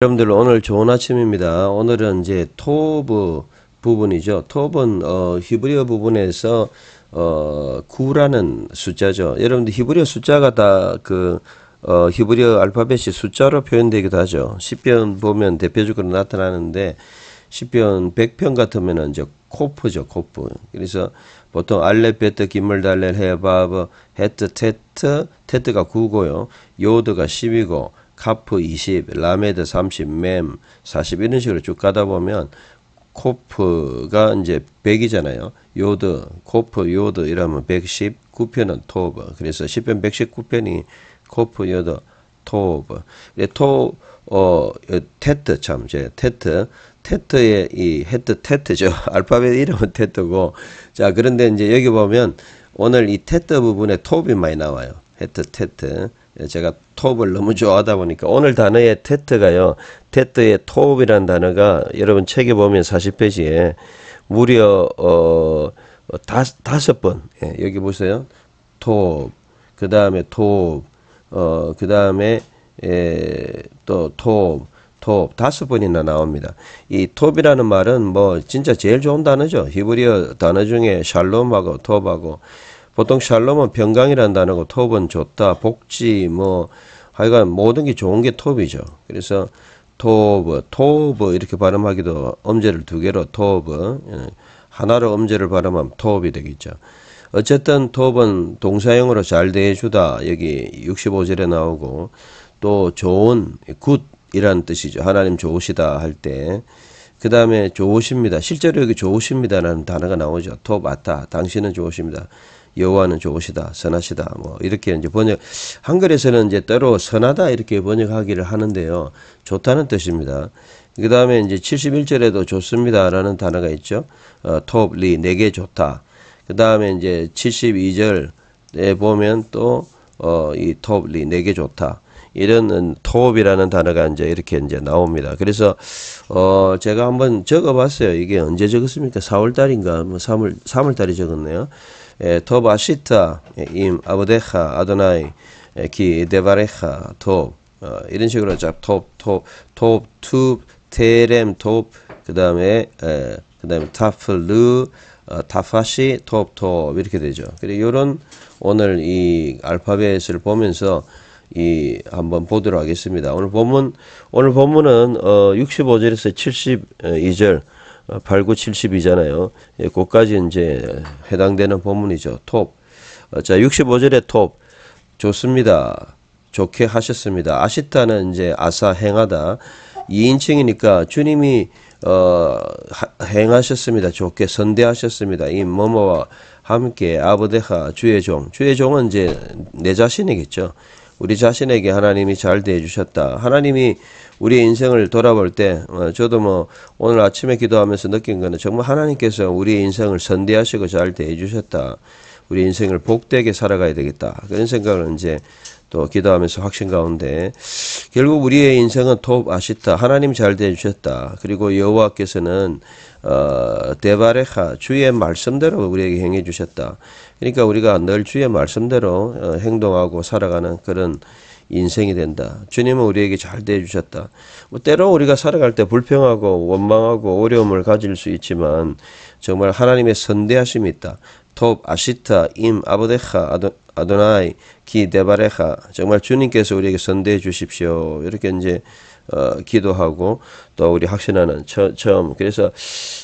여러분들 오늘 좋은 아침입니다. 오늘은 이제 토브 부분이죠. 토브는 어, 히브리어 부분에서 어, 9라는 숫자죠. 여러분들 히브리어 숫자가 다그 어, 히브리어 알파벳이 숫자로 표현되기도 하죠. 1 0편 보면 대표적으로 나타나는데 1 0편 100편 같으면 이제 코프죠, 코프. 그래서 보통 알레 베트, 김물, 달렐, 헤바브, 헤트, 테트, 테트가 9고요. 요드가 10이고 카프 20, 라메드 30, 맴 40 이런 식으로 쭉 가다 보면 코프가 이제 100이잖아요. 요드, 코프, 요드 이러면 119편은 토브. 그래서 10편 119편이 코프, 요드, 토브. 토, 어, 테트 참, 제 테트. 테트의 이 헤트 테트죠. 알파벳 이름은 테트고. 자, 그런데 이제 여기 보면 오늘 이 테트 부분에 톱이 많이 나와요. 헤트 테트. 예, 제가 톱을 너무 좋아하다 보니까 오늘 단어의 테트가요. 테트의 톱이란 단어가 여러분 책에 보면 40페이지에 무려 어, 어, 다, 다섯 번 예, 여기 보세요. 톱, 그 다음에 톱, 어, 그 다음에 예, 또 톱, 톱 다섯 번이나 나옵니다. 이 톱이라는 말은 뭐 진짜 제일 좋은 단어죠. 히브리어 단어 중에 샬롬하고 톱하고 보통 샬롬은 병강이라는 단어고 톱은 좋다, 복지, 뭐, 하여간 모든 게 좋은 게 톱이죠. 그래서 톱, 톱, 이렇게 발음하기도 엄제를 두 개로 톱, 브 예, 하나로 엄제를 발음하면 톱이 되겠죠. 어쨌든 톱은 동사형으로 잘 대해주다 여기 65절에 나오고 또 좋은 굿이란 뜻이죠. 하나님 좋으시다 할 때그 다음에 좋으십니다. 실제로 여기 좋으십니다라는 단어가 나오죠. 톱, 바타 당신은 좋으십니다. 여호와는 좋으시다, 선하시다, 뭐 이렇게 이제 번역 한글에서는 이제 따로 선하다 이렇게 번역하기를 하는데요. 좋다는 뜻입니다. 그 다음에 이제 71절에도 좋습니다라는 단어가 있죠. 어, 톱리 내게 좋다. 그 다음에 이제 72절에 보면 또 어, 톱리 내게 좋다. 이런 톱이라는 단어가 이제 이렇게 이제 나옵니다. 그래서 어 제가 한번 적어봤어요. 이게 언제 적었습니까? 4월 달인가? 뭐 3월 3월 달에 적었네요. טוב עשית עם עבדיך, אדוני, כי דבריך טוב. 이런 식으로 자, 톱, 톱, 톱, 툭, 테렘, 톱, 그 다음에, 그 다음에 타플루, 타파시, 톱, 톱, 이렇게 되죠. 그리고 요런 오늘 이 알파벳을 보면서 이 한번 보도록 하겠습니다. 오늘 본문 오늘 본문은 어 65절에서 72절 8972잖아요. 예, 그까지 이제 해당되는 본문이죠. 톱. 어, 자, 6 5절에 톱. 좋습니다. 좋게 하셨습니다. 아시타는 이제 아사 행하다. 2인칭이니까 주님이 어, 행하셨습니다. 좋게 선대하셨습니다. 이 뭐뭐와 함께 아브데하 주의 종. 주의 종은 이제 내 자신이겠죠. 우리 자신에게 하나님이 잘 대해주셨다. 하나님이 우리의 인생을 돌아볼 때 어, 저도 뭐 오늘 아침에 기도하면서 느낀 거는 정말 하나님께서 우리의 인생을 선대하시고 잘 대해 주셨다. 우리 인생을 복되게 살아가야 되겠다. 그런 생각을 이제 또 기도하면서 확신 가운데 결국 우리의 인생은 톱아시다 하나님 잘 대주셨다 해 그리고 여호와께서는 어대바레하 주의 말씀대로 우리에게 행해 주셨다 그러니까 우리가 늘 주의 말씀대로 어, 행동하고 살아가는 그런 인생이 된다. 주님은 우리에게 잘 대해주셨다. 뭐 때로 우리가 살아갈 때 불평하고 원망하고 어려움을 가질 수 있지만 정말 하나님의 선대하심이 있다. 톱, 아시타, 임, 아보데카 아도, 아도나이, 기, 데바레카 정말 주님께서 우리에게 선대해 주십시오. 이렇게 이제 어, 기도하고 또 우리 확신하는 처, 처음 그래서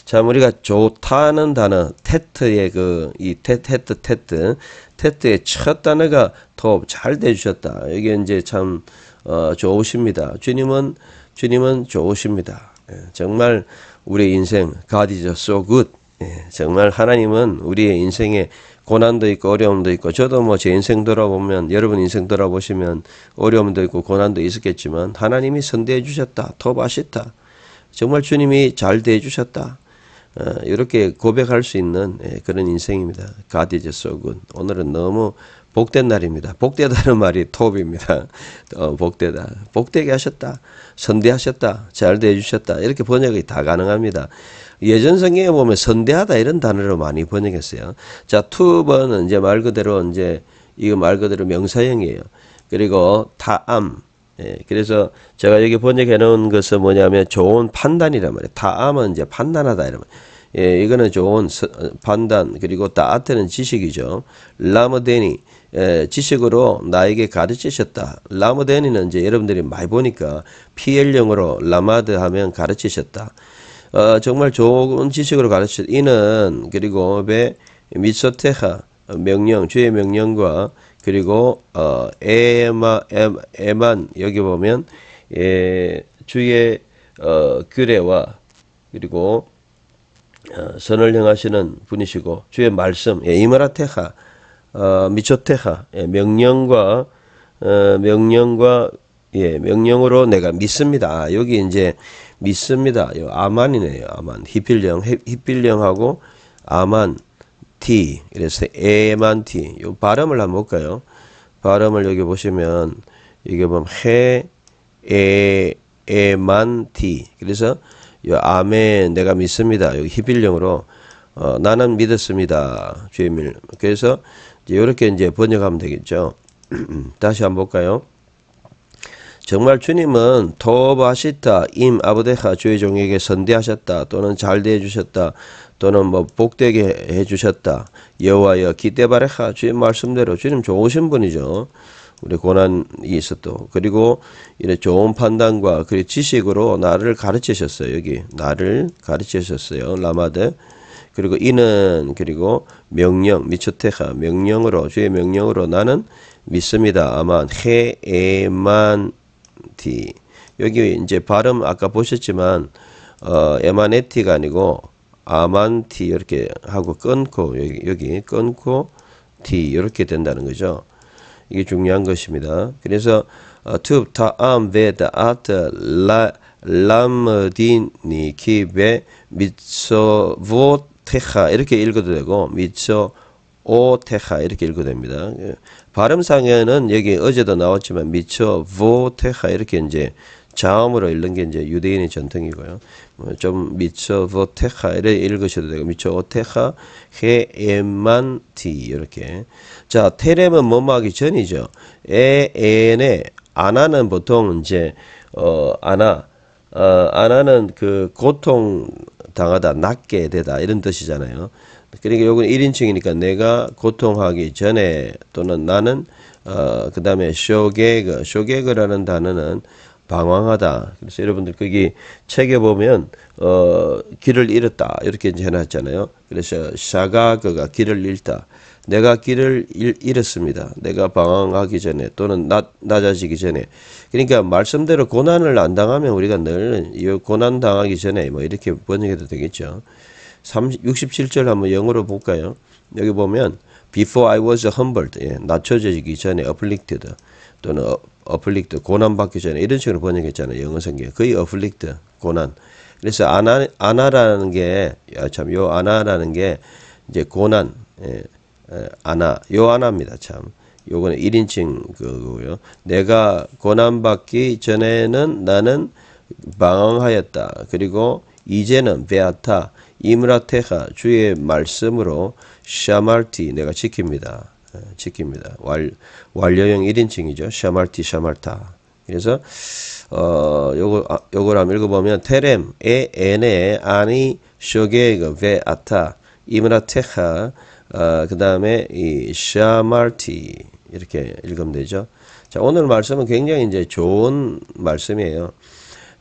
참 우리가 좋다는 단어 테트의 그 이 테트 테트 테트의 첫 단어가 더잘 돼주셨다. 이게 이제 참 어, 좋으십니다. 주님은 주님은 좋으십니다. 예, 정말 우리 인생 God is so good. 예, 정말 하나님은 우리의 인생에 고난도 있고 어려움도 있고 저도 뭐 제 인생 돌아보면 여러분 인생 돌아보시면 어려움도 있고 고난도 있었겠지만 하나님이 선대해 주셨다. 더하셨다 정말 주님이 잘 대해 주셨다. 어, 이렇게 고백할 수 있는 예, 그런 인생입니다. 가디즈 속은 오늘은 너무 복된 날입니다. 복되다는 말이 톱입니다. 어, 복되다. 복되게 하셨다. 선대하셨다. 잘 대해 주셨다. 이렇게 번역이 다 가능합니다. 예전 성경에 보면 선대하다 이런 단어로 많이 번역했어요. 자, 투번은 이제 말 그대로 이제 이거 말 그대로 명사형이에요. 그리고 타암. 예, 그래서 제가 여기 번역해 놓은 것은 뭐냐면 좋은 판단이란 말이에요. 타암은 이제 판단하다 이러면. 예, 이거는 좋은 판단 그리고 따아테는 지식이죠. 라모데니 예, 지식으로 나에게 가르치셨다. 라모데니는 이제 여러분들이 많이 보니까 PL형으로 라마드 하면 가르치셨다. 어, 정말 좋은 지식으로 가르칠 이는 그리고 배 미소테하 명령 주의 명령과 그리고 어, 에마 에, 에만 여기 보면 예, 주의 어, 규례와 그리고 어, 선을 행하시는 분이시고 주의 말씀 예, 이마라테하 어, 미초테하 예, 명령과 어, 명령과 예, 명령으로 내가 믿습니다. 아, 여기 이제 믿습니다. 이 아만이네요. 아만. 히필령, 히필령하고 아만, T. 이래서 에만 T. 이 발음을 한번 볼까요? 발음을 여기 보시면 이게 보면 해, 에, 에만 T. 그래서 이 아멘 내가 믿습니다. 여기 히빌령으로 어, 나는 믿었습니다. 주의 밀. 그래서 이 이렇게 이제 번역하면 되겠죠. 다시 한번 볼까요? 정말 주님은 토바시타임 아브데하 주의 종에게 선대하셨다 또는 잘 대해주셨다 또는 뭐 복되게 해주셨다 여호와여 기대바레하 주의 말씀대로 주님 좋으신 분이죠. 우리 고난이 있었도 그리고 이런 좋은 판단과 그 지식으로 나를 가르치셨어요 여기 나를 가르치셨어요 라마드 그리고 이는 그리고 명령 미처테하 명령으로 주의 명령으로 나는 믿습니다 아만 해에만 D. 여기 이제 발음 아까 보셨지만 어, 에마네티가 아니고 아만티 이렇게 하고 끊고 여기, 여기 끊고 T 이렇게 된다는 거죠. 이게 중요한 것입니다. 그래서 어, 투 타암 베다 아트 라 람디니 키베 미츠보테하 이렇게 읽어도 되고 미츠 오테하 이렇게 읽어 됩니다. 예. 발음상에는 여기 어제도 나왔지만 미처 보테하 이렇게 이제 자음으로 읽는 게 이제 유대인의 전통이고요. 뭐 좀 미처 보테하 이렇게 읽으셔도 되고 미처 오테하 헤에만티 이렇게 자 테렘은 뭐뭐하기 전이죠. 에엔의 아나는 보통 이제 어 아나 어, 아나는 그 고통 당하다 낫게 되다 이런 뜻이잖아요. 그러니까 요건 1인칭이니까 내가 고통하기 전에 또는 나는 어, 그 다음에 쇼개그 쇼개그라는 단어는 방황하다. 그래서 여러분들 거기 책에 보면 어 길을 잃었다 이렇게 이제 해놨잖아요. 그래서 샤가그가 길을 잃다. 내가 길을 잃, 잃었습니다. 내가 방황하기 전에 또는 낮, 낮아지기 전에. 그러니까 말씀대로 고난을 안 당하면 우리가 늘 이 고난 당하기 전에 뭐 이렇게 번역해도 되겠죠. 30, 67절 한번 영어로 볼까요? 여기 보면 Before I was humbled, 예, 낮춰지기 전에 afflicted 또는 afflicted, 고난받기 전에 이런 식으로 번역했잖아요. 영어 성경. 거의 afflicted, 고난. 그래서 아나, 아나라는 게, 야, 참, 요 아나라는 게 이제 고난, 예, 예, 아나, 요 아나입니다. 참. 요거는 1인칭 그거고요. 내가 고난받기 전에는 나는 방황하였다. 그리고 이제는 베아타 이므라테하 주의 말씀으로 샤말티 내가 지킵니다. 예, 지킵니다. 완, 완료형 1인칭이죠. 샤말티 샤말타. 그래서 어 요거 아, 요걸 한번 읽어보면 테렘 에 에네 아니 쇼게그 베 아타 이므라테하 어, 그 다음에 이 샤말티 이렇게 읽으면 되죠. 자 오늘 말씀은 굉장히 이제 좋은 말씀이에요.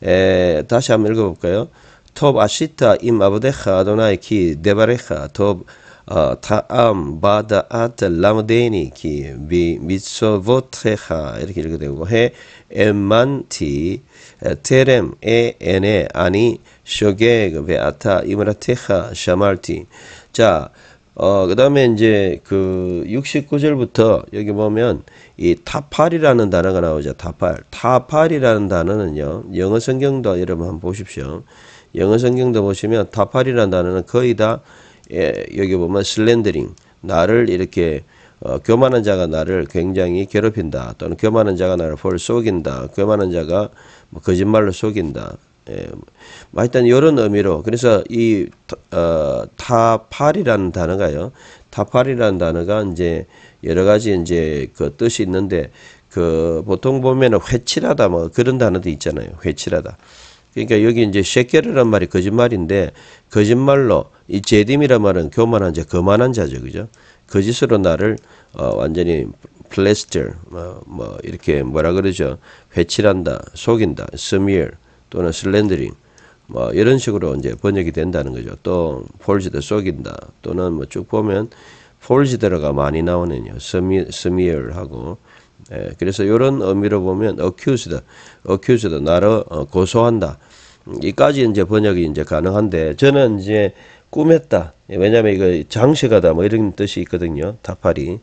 에, 다시 한번 읽어볼까요? טוב עשית עם עבדיך, אדוני, כי דבריך טוב טעם בדעת למדני, כי במצוותיך, 이렇게 읽게 되고, האמנתי טרם אענה אני שוגג, ואתה אמרתך שמרתי. 자, 어, 그 다음에 이제 그 69절부터 여기 보면 이 타팔이라는 단어가 나오죠. 타팔. 타팔이라는 단어는요, 영어 성경도 여러분 한번 보십시오. 영어 성경도 보시면 타파리라는 단어는 거의 다 예, 여기 보면 슬렌더링 나를 이렇게 어, 교만한 자가 나를 굉장히 괴롭힌다 또는 교만한 자가 나를 볼 속인다 교만한 자가 뭐 거짓말로 속인다 예, 뭐 일단 이런 의미로 그래서 이 어, 타팔이라는 단어가요. 타팔이라는 단어가 이제 여러 가지 이제 그 뜻이 있는데 그 보통 보면은 회칠하다 뭐 그런 단어도 있잖아요. 회칠하다. 그러니까 여기 이제 셰케이란 말이 거짓말인데 거짓말로 이 제딤이란 말은 교만한 자, 거만한 자죠, 그죠? 거짓으로 나를 어, 완전히 플레스터, 어, 뭐 이렇게 뭐라 그러죠? 회칠한다, 속인다, 스미어 또는 슬렌더링뭐 이런 식으로 이제 번역이 된다는 거죠. 또 폴지드 속인다 또는 뭐 쭉 보면 폴지드가 많이 나오는요. 스미 스미어하고 예, 그래서 이런 의미로 보면 accused, accused 나를 어, 고소한다. 음, 이까지 이제 번역이 이제 가능한데 저는 이제 꾸몄다. 예, 왜냐하면 이거 장식하다 뭐 이런 뜻이 있거든요. 타파리.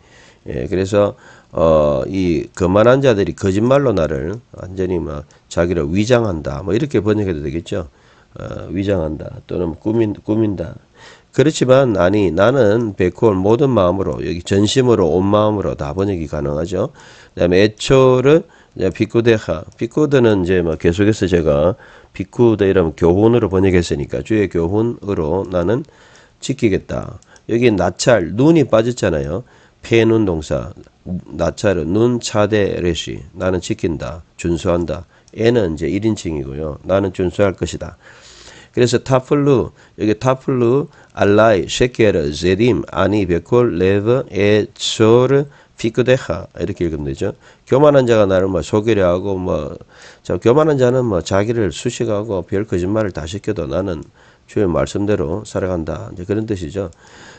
예, 그래서 어, 이 거만한 자들이 거짓말로 나를 완전히 막 뭐 자기를 위장한다. 뭐 이렇게 번역해도 되겠죠. 어, 위장한다 또는 꾸민 꾸민다. 그렇지만 아니 나는 백홀 모든 마음으로 여기 전심으로 온 마음으로 다 번역이 가능하죠. 그다음에 애초를 비쿠데하 비쿠드는 이제 뭐 계속해서 제가 비쿠드 이름 교훈으로 번역했으니까 주의 교훈으로 나는 지키겠다. 여기 나찰 눈이 빠졌잖아요. 폐눈 동사 나찰은 눈 차대 레시 나는 지킨다 준수한다. 애는 이제 1인칭이고요. 나는 준수할 것이다. 그래서 타플루 여기 타플루 알라이 쉐케르 제림 아니 베콜 레브 에초르 피크데하 이렇게 읽으면 되죠. 교만한 자가 나를 뭐 소개려 하고 뭐저 교만한 자는 뭐 자기를 수식하고 별 거짓말을 다 시켜도 나는 주의 말씀대로 살아간다. 이제 그런 뜻이죠.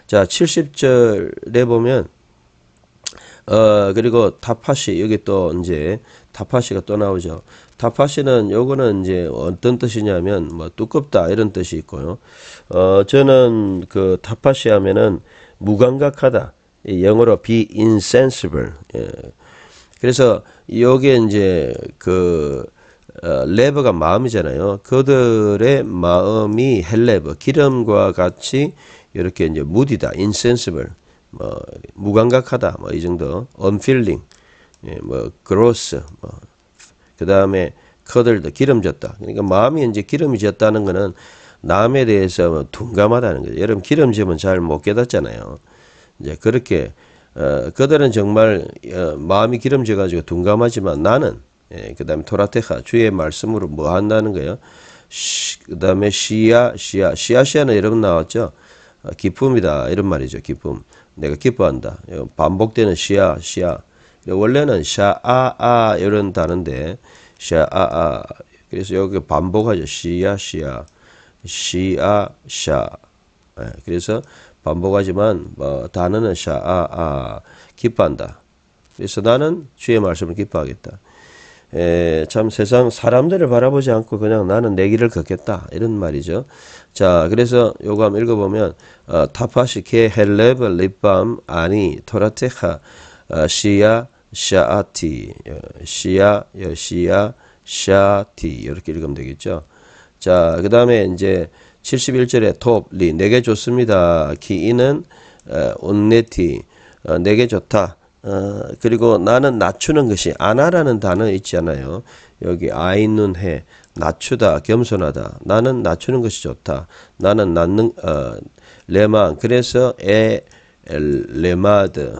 자, 70절에 보면 어 그리고 타파시 여기 또 이제 다파시가 또 나오죠. 다파시는 요거는 이제 어떤 뜻이냐면 뭐 두껍다 이런 뜻이 있고요. 어 저는 그 다파시 하면은 무감각하다. 영어로 be insensible. 예. 그래서 요게 이제 그 어, 레버가 마음이잖아요. 그들의 마음이 헬레버 기름과 같이 이렇게 이제 무디다, insensible, 뭐 무감각하다, 뭐 이 정도, unfeeling. 예, 뭐 gross 뭐. 그 다음에 커들도 기름졌다. 그러니까 마음이 이제 기름이 졌다는 거는 남에 대해서 뭐 둔감하다는 거죠. 여러분 기름짐면잘 못 깨닫잖아요. 이제 그렇게 어, 그들은 정말 어, 마음이 기름져 가지고 둔감하지만 나는 예, 그다음에 토라테카 주의 말씀으로 뭐 한다는 거예요. 그다음에 시야 시야 시야 시야는 여러분 나왔죠. 아, 기쁨이다 이런 말이죠. 기쁨 내가 기뻐한다. 반복되는 시야 시야 네, 원래는 샤아아 이런 단어인데 샤아아 그래서 여기 반복하죠. 시야 시야 시아 샤 네, 그래서 반복하지만 뭐 단어는 샤아아 기뻐한다. 그래서 나는 주의 말씀을 기뻐하겠다. 에, 참 세상 사람들을 바라보지 않고 그냥 나는 내 길을 걷겠다 이런 말이죠. 자 그래서 요거 한번 읽어보면 어, 타파시케 헬레브 립밤 아니 토라테카 어, 시야 샤아티, 어, 시아, 예, 시아, 샤티 이렇게 읽으면 되겠죠. 자, 그 다음에 이제 71절에 톱리 내게 좋습니다. 기인은 어, 온네티 어, 내게 좋다. 어, 그리고 나는 낮추는 것이 아나라는 단어 있지않아요 여기 아이눈해 낮추다 겸손하다. 나는 낮추는 것이 좋다. 나는 낮는 어, 레만 그래서 에 레마드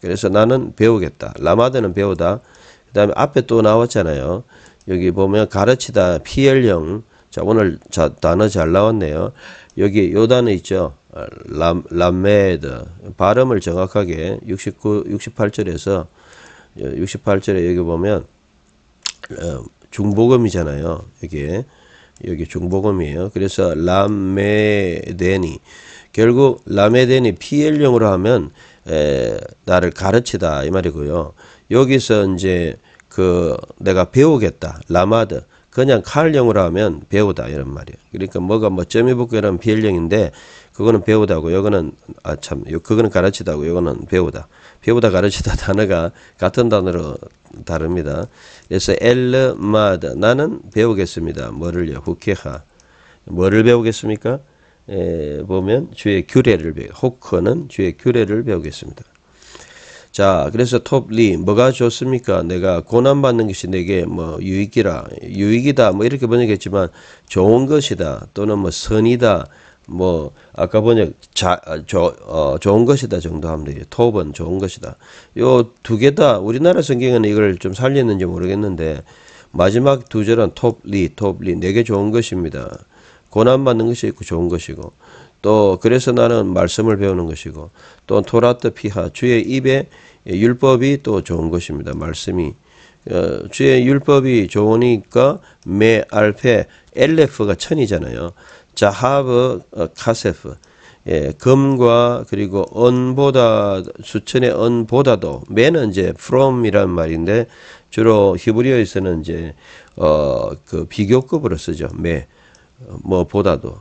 그래서 나는 배우겠다. 라마드는 배우다. 그 다음에 앞에 또 나왔잖아요. 여기 보면 가르치다 PL형. 자, 오늘 자, 단어 잘 나왔네요. 여기 요 단어 있죠. 아, 람, 람메드. 발음을 정확하게 69, 68절에서 68절에 여기 보면 어, 중복음이잖아요. 여기에. 여기 중복음이에요. 그래서 라메데니 결국 라메데니 PL형으로 하면 에, 나를 가르치다 이 말이고요. 여기서 이제 그 내가 배우겠다 라마드 그냥 칼령으로 하면 배우다 이런 말이에요. 그러니까 뭐가 뭐 점이 붙고 이는 비엘령인데 그거는 배우다고 요거는 아참 그거는 가르치다고 요거는 배우다. 배우다 가르치다 단어가 같은 단어로 다릅니다. 그래서 엘마드 르 나는 배우겠습니다. 뭐를요? 후케하 뭐를 배우겠습니까? 에, 보면 주의 규례를 배우, 호커는 주의 규례를 배우겠습니다. 자, 그래서 톱리 뭐가 좋습니까? 내가 고난 받는 것이 내게 뭐 유익이라 유익이다 뭐 이렇게 번역했지만 좋은 것이다 또는 뭐 선이다 뭐 아까 번역 자, 아, 조, 어, 좋은 것이다 정도 하면 되죠. 톱은 좋은 것이다. 요 두 개다 우리나라 성경은 이걸 좀 살렸는지 모르겠는데 마지막 두 절은 톱리 톱리 내게 좋은 것입니다. 고난받는 것이 있고 좋은 것이고 또 그래서 나는 말씀을 배우는 것이고 또 토라트 피하 주의 입에 율법이 또 좋은 것입니다. 말씀이 어, 주의 율법이 좋으니까 메 알페 엘레프가 천이잖아요. 자하브 어, 카세프 예, 금과 그리고 언보다 수천의 언보다도 매는 이제 from이란 말인데 주로 히브리어에서는 이제 어그 비교급으로 쓰죠. 매뭐 보다도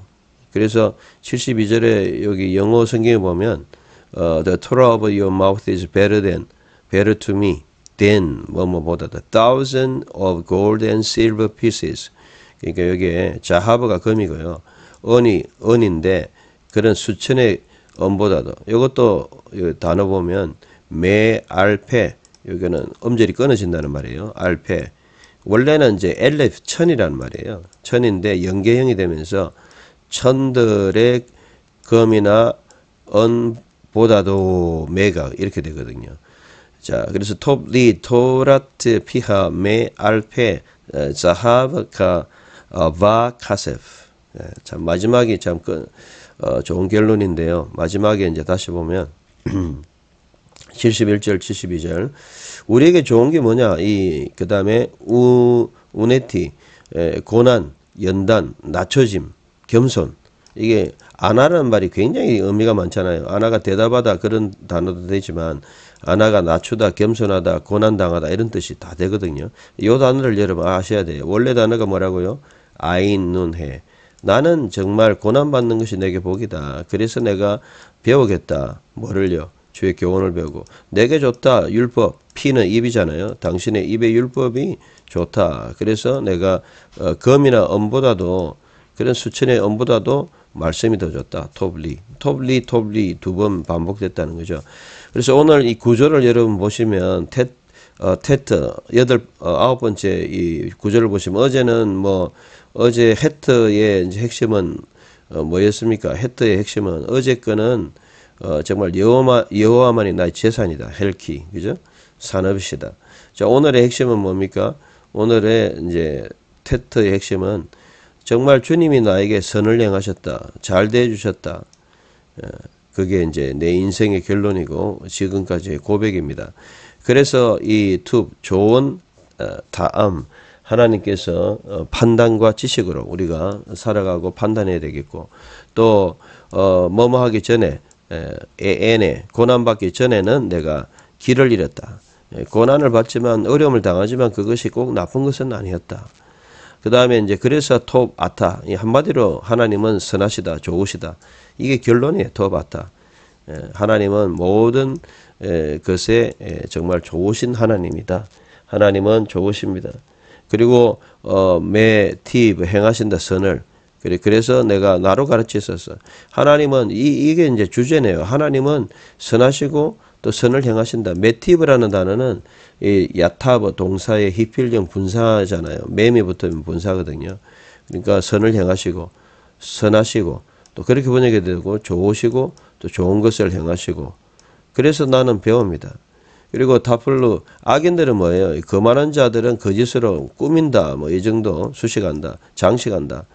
그래서 72절에 여기 영어 성경에 보면 어, the Torah of your mouth is better than better to me than 뭐 뭐보다도 thousand of gold and silver pieces 그러니까 여기에 자하브가 금이고요 은이 은인데 그런 수천의 은보다도 이것도 단어 보면 매 알페 여기는 엄절이 끊어진다는 말이에요 알페 원래는 이제 엘레프 천이란 말이에요. 천인데 연계형이 되면서 천들의 금이나 언보다도 메가 이렇게 되거든요. 자, 그래서 톱리 토라트 피하 메 알페 어, 자하브카 어, 바 카세프. 자, 예, 마지막이 참 그, 어, 좋은 결론인데요. 마지막에 이제 다시 보면 71절 72절 우리에게 좋은 게 뭐냐 이그 다음에 우 우네티 에, 고난 연단 낮춰짐 겸손 이게 아나라는 말이 굉장히 의미가 많잖아요. 아나가 대답하다 그런 단어도 되지만 아나가 낮추다, 겸손하다, 고난당하다 이런 뜻이 다 되거든요. 요 단어를 여러분 아셔야 돼요. 원래 단어가 뭐라고요? 아인눈해. 나는 정말 고난받는 것이 내게 복이다. 그래서 내가 배우겠다. 뭐를요? 주의 교훈을 배우고 내게 좋다 율법 피는 입이잖아요. 당신의 입의 율법이 좋다. 그래서 내가 어, 검이나 엄보다도 그런 수천의 엄보다도 말씀이 더 좋다. 톱리 톱리 톱리 두 번 반복됐다는 거죠. 그래서 오늘 이 구절을 여러분 보시면 테, 어, 테트 여덟 어, 아홉 번째 이 구절을 보시면 어제는 뭐 어제 헤트의 이제 핵심은 어, 뭐였습니까? 헤트의 핵심은 어제 거는 어, 정말 여호와, 여호와만이 나의 재산이다. 헬키. 그죠? 산업이시다. 자, 오늘의 핵심은 뭡니까? 오늘의 이제 테트의 핵심은 정말 주님이 나에게 선을 행하셨다. 잘 대해주셨다. 어, 그게 이제 내 인생의 결론이고 지금까지의 고백입니다. 그래서 이 툭, 좋은 어, 다암, 하나님께서 어, 판단과 지식으로 우리가 살아가고 판단해야 되겠고 또 어, 뭐뭐 하기 전에 애애 고난받기 전에는 내가 길을 잃었다. 고난을 받지만 어려움을 당하지만 그것이 꼭 나쁜 것은 아니었다. 그 다음에 이제 그래서 톱 아타 한마디로 하나님은 선하시다 좋으시다 이게 결론이에요 톱 아타 하나님은 모든 것에 정말 좋으신 하나님이다 하나님은 좋으십니다 그리고 어, 매티브 행하신다 선을 그래서 내가 나로 가르치셨어 하나님은 이, 이게 이제 주제네요. 하나님은 선하시고 또 선을 행하신다. 메티브라는 단어는 이 야타브 동사의 히필령 분사잖아요. 매미 붙으면 분사거든요. 그러니까 선을 행하시고 선하시고 또 그렇게 번역이 되고 좋으시고 또 좋은 것을 행하시고 그래서 나는 배웁니다. 그리고 타플루 악인들은 뭐예요? 거만한 자들은 거짓으로 꾸민다. 뭐 이 정도 수식한다. 장식한다.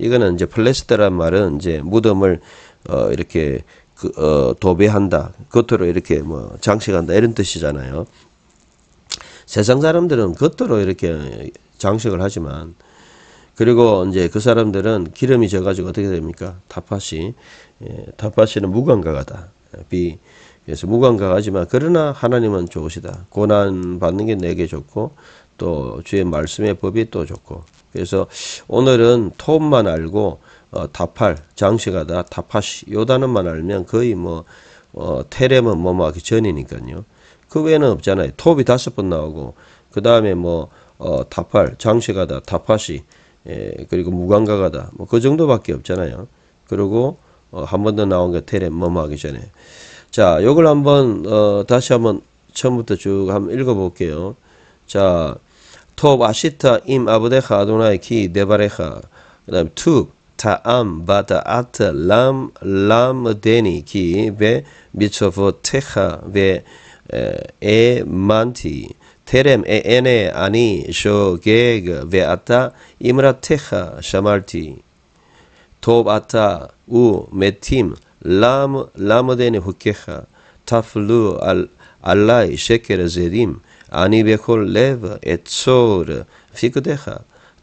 이거는 이제 플레스테란 말은 이제 무덤을 어 이렇게 그, 어 도배한다. 겉으로 이렇게 뭐 장식한다 이런 뜻이잖아요. 세상 사람들은 겉으로 이렇게 장식을 하지만 그리고 이제 그 사람들은 기름이 져가지고 어떻게 됩니까? 타파시. 예, 타파시는 무감각하다. 비. 그래서 무감각하지만 그러나 하나님은 좋으시다. 고난 받는 게 내게 좋고 또 주의 말씀의 법이 또 좋고 그래서 오늘은 톱만 알고 어, 답팔장식하다답파시요 단어만 알면 거의 뭐 어, 테레은 뭐뭐하기 전이니까요. 그 외에는 없잖아요. 톱이 다섯 번 나오고 그 다음에 뭐 어, 답팔장식하다답파시 예, 그리고 무관가가다 뭐 그 정도밖에 없잖아요. 그리고 어, 한 번 더 나온 게 테렘 레 뭐뭐하기 전에 자 요걸 한번 어, 다시 한번 처음부터 쭉 한번 읽어볼게요. 자 טוב עשית עם עבדיך אדוני כי דבריך. טוב טעם ודעת למ למדני כי במצוותיך והאמנתי. טרם אענה אני שוגג ואתה אמרתך שמרתי. טוב אתה ומתים למדני חוקיך. תפלו על, עלי שקר זדים. אני בכל לב אצור פקודך,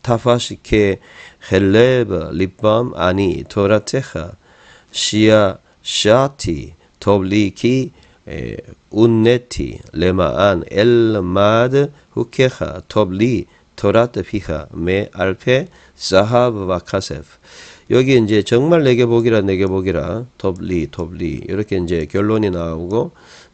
תפש כחלב ליבם אני תורתך, שישעתי טוב לי כי הונאתי למען אלמד חוקיך, טוב לי תורת פיך מאלפי זהב וכסף. 여기 이제 정말 내게 복이라 내게 복이라 돕리 돕리 이렇게 이제 결론이 나오고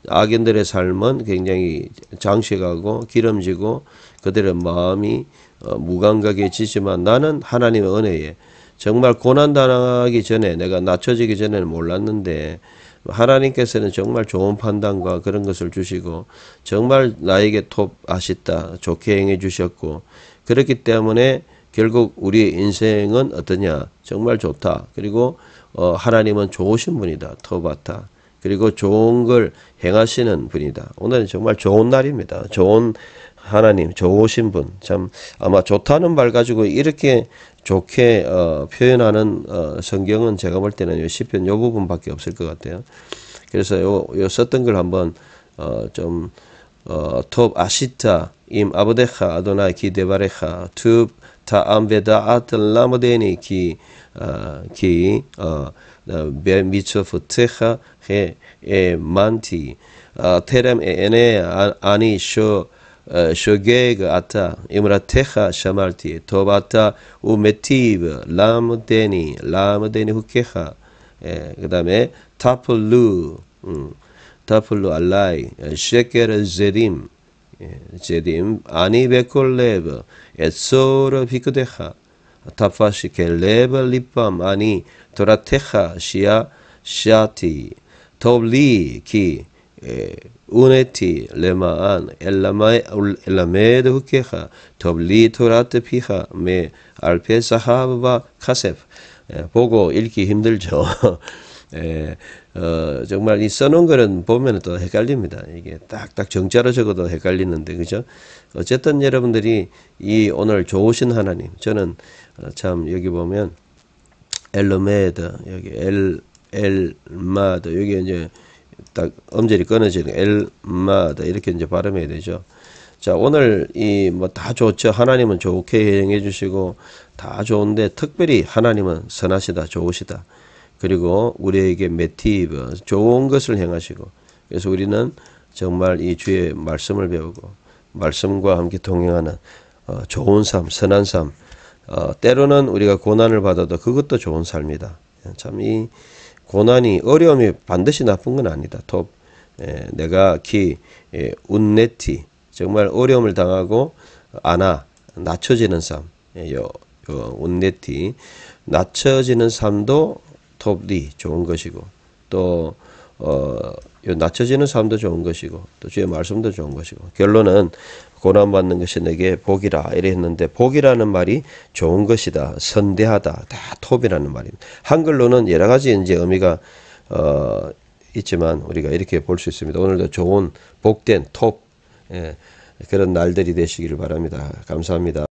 악인들의 삶은 굉장히 장식하고 기름지고 그들의 마음이 어, 무감각해지지만 나는 하나님의 은혜에 정말 고난당하기 전에 내가 낮춰지기 전에는 몰랐는데 하나님께서는 정말 좋은 판단과 그런 것을 주시고 정말 나에게 톱 아시다 좋게 행해 주셨고 그렇기 때문에 결국 우리 인생은 어떠냐 정말 좋다 그리고 어, 하나님은 좋으신 분이다 토바다 그리고 좋은 걸 행하시는 분이다. 오늘은 정말 좋은 날입니다. 좋은 하나님, 좋으신 분. 참 아마 좋다는 말 가지고 이렇게 좋게 어, 표현하는 어, 성경은 제가 볼 때는 요 시편 요 부분밖에 없을 것 같아요. 그래서 요, 요 썼던 걸 한번 어, 좀 어, 톱 아시타 임아부데카 아도나 기데바레카 튜 تا ئەم وێداعاتن لا كي کی بیچف و تێخە خێ مانتي مانتی اني اني شو شۆ شۆگەیگ ئاتا ئمرە تێخە توباتا تۆباتە و متیب لام دێنی لام دێنی هوکێخە قدامێ تاپلو تاپلو ئەلای شكر زريم 예, 제딤 아니 베콜레브 에소르 비크데하 타파시 켈레브 리팜 아니 도라테하 시아 샤티 톱리 키 우네티 레마안 엘라마이 엘라메드 후케하 톱리 토라트 피하 메 알페 사하바 카셉 보고 읽기 힘들죠. 에, 어, 정말 이 써놓은 거는 보면 또 헷갈립니다. 이게 딱딱 정자로 적어도 헷갈리는데, 그죠? 어쨌든 여러분들이 이 오늘 좋으신 하나님, 저는 어, 참 여기 보면 엘로메드, 여기 엘, 엘마드, 여기 이제 딱 엄절이 끊어지는 엘마드, 이렇게 이제 발음해야 되죠. 자, 오늘 이 뭐 다 좋죠. 하나님은 좋게 행해 주시고 다 좋은데 특별히 하나님은 선하시다, 좋으시다. 그리고 우리에게 메티브 좋은 것을 행하시고 그래서 우리는 정말 이 주의 말씀을 배우고 말씀과 함께 동행하는 어, 좋은 삶, 선한 삶. 어, 때로는 우리가 고난을 받아도 그것도 좋은 삶이다. 예, 참이 고난이 어려움이 반드시 나쁜 건 아니다. 톱 에, 예, 내가 기 에, 예, 운네티 정말 어려움을 당하고 안아 낮춰지는 삶. 에, 요, 요 운네티 낮춰지는 삶도 톱이 좋은 것이고 또 어, 낮춰지는 삶도 좋은 것이고 또 주의 말씀도 좋은 것이고 결론은 고난받는 것이 내게 복이라 이랬는데 복이라는 말이 좋은 것이다 선대하다 다 톱이라는 말입니다 한글로는 여러 가지 이제 의미가 어, 있지만 우리가 이렇게 볼 수 있습니다 오늘도 좋은 복된 톱 예, 그런 날들이 되시기를 바랍니다 감사합니다